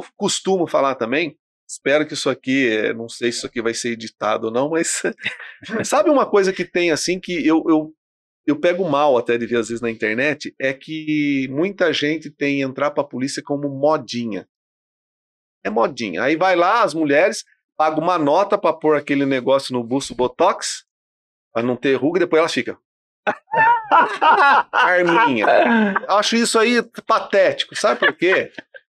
eu costumo falar também, espero que isso aqui, eh, não sei se isso aqui vai ser editado ou não, mas sabe uma coisa que tem assim que eu, eu, eu pego mal até de ver às vezes na internet, é que muita gente tem entrar para a polícia como modinha. É modinha. Aí vai lá as mulheres, pagam uma nota para pôr aquele negócio no busto botox, para não ter ruga, e depois ela fica Arminha. Acho isso aí patético. Sabe por quê?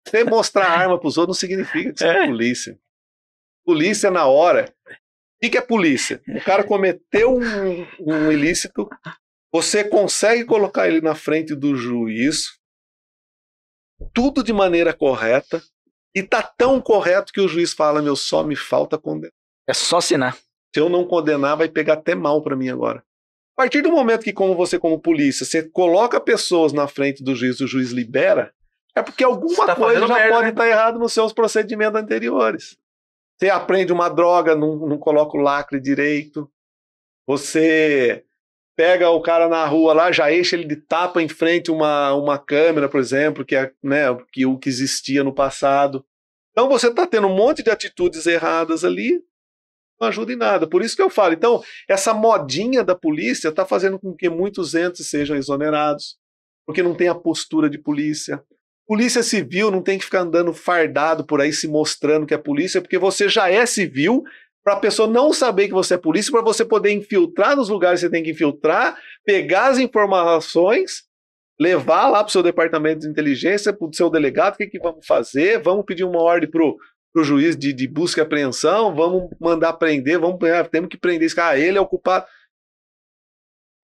Você mostrar arma os outros não significa que você é, é polícia. Polícia na hora. O que é polícia? O cara cometeu um, um ilícito, você consegue colocar ele na frente do juiz, tudo de maneira correta, e tá tão correto que o juiz fala: meu, só me falta condenar. É só assinar. Se eu não condenar, vai pegar até mal para mim agora. A partir do momento que, como você, como polícia, você coloca pessoas na frente do juiz, o juiz libera, é porque alguma tá coisa já merda, pode né? estar né? tá errada nos seus procedimentos anteriores. Você aprende uma droga, não, não coloca o lacre direito. Você pega o cara na rua lá, já enche ele de tapa em frente uma, uma câmera, por exemplo, que é né, que, o que existia no passado. Então você está tendo um monte de atitudes erradas ali, não ajuda em nada. Por isso que eu falo. Então, essa modinha da polícia está fazendo com que muitos entes sejam exonerados, porque não tem a postura de polícia, Polícia civil não tem que ficar andando fardado por aí se mostrando que é polícia, porque você já é civil, para a pessoa não saber que você é polícia, para você poder infiltrar nos lugares que você tem que infiltrar, pegar as informações, levar lá para o seu departamento de inteligência, para o seu delegado, o que, que vamos fazer? Vamos pedir uma ordem para o juiz de, de busca e apreensão, vamos mandar prender, vamos, ah, temos que prender esse cara, ele é o culpado.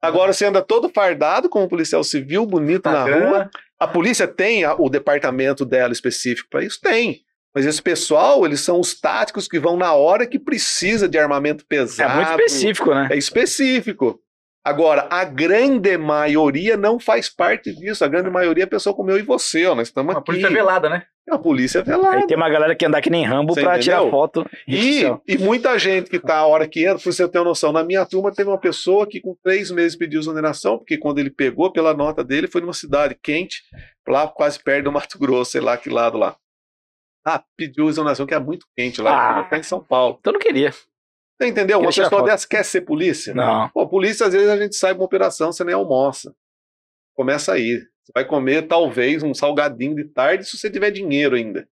Agora você anda todo fardado como policial civil, bonito na rua. A polícia tem o departamento dela específico para isso? Tem. Mas esse pessoal, eles são os táticos que vão na hora que precisa de armamento pesado. É muito específico, né? É específico. Agora, a grande maioria não faz parte disso. A grande maioria é pessoa como eu e você, ó. Nós estamos aqui. A polícia é velada, né? É, a polícia é velada. Aí tem uma galera que anda que nem Rambo para pra tirar foto. E, e muita gente que tá a hora que entra, pra você ter uma noção, na minha turma teve uma pessoa que com três meses pediu exoneração, porque quando ele pegou pela nota dele, foi numa cidade quente, lá quase perto do Mato Grosso, sei lá que lado lá. Ah, pediu exoneração, que é muito quente lá, ah, tá em São Paulo. Então não queria entendeu? Uma pessoa dessa quer ser polícia? Não. Pô, polícia, às vezes, a gente sai pra uma operação, você nem almoça. Começa aí. Você vai comer, talvez, um salgadinho de tarde, se você tiver dinheiro ainda.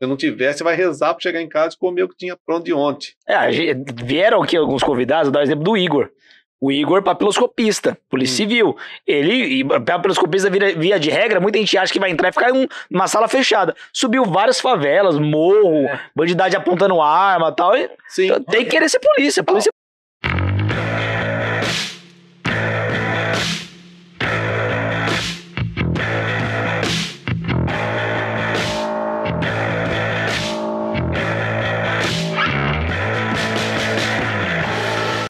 Se não tiver, você vai rezar para chegar em casa e comer o que tinha pronto de ontem. É, vieram aqui alguns convidados, vou dar o exemplo do Igor. O Igor, papiloscopista, polícia hum. civil. Ele, papiloscopista, via, via de regra, muita gente acha que vai entrar e ficar em uma sala fechada. Subiu várias favelas, morro, é. bandidade apontando arma tal, e tal. Tem que querer ser polícia. Polícia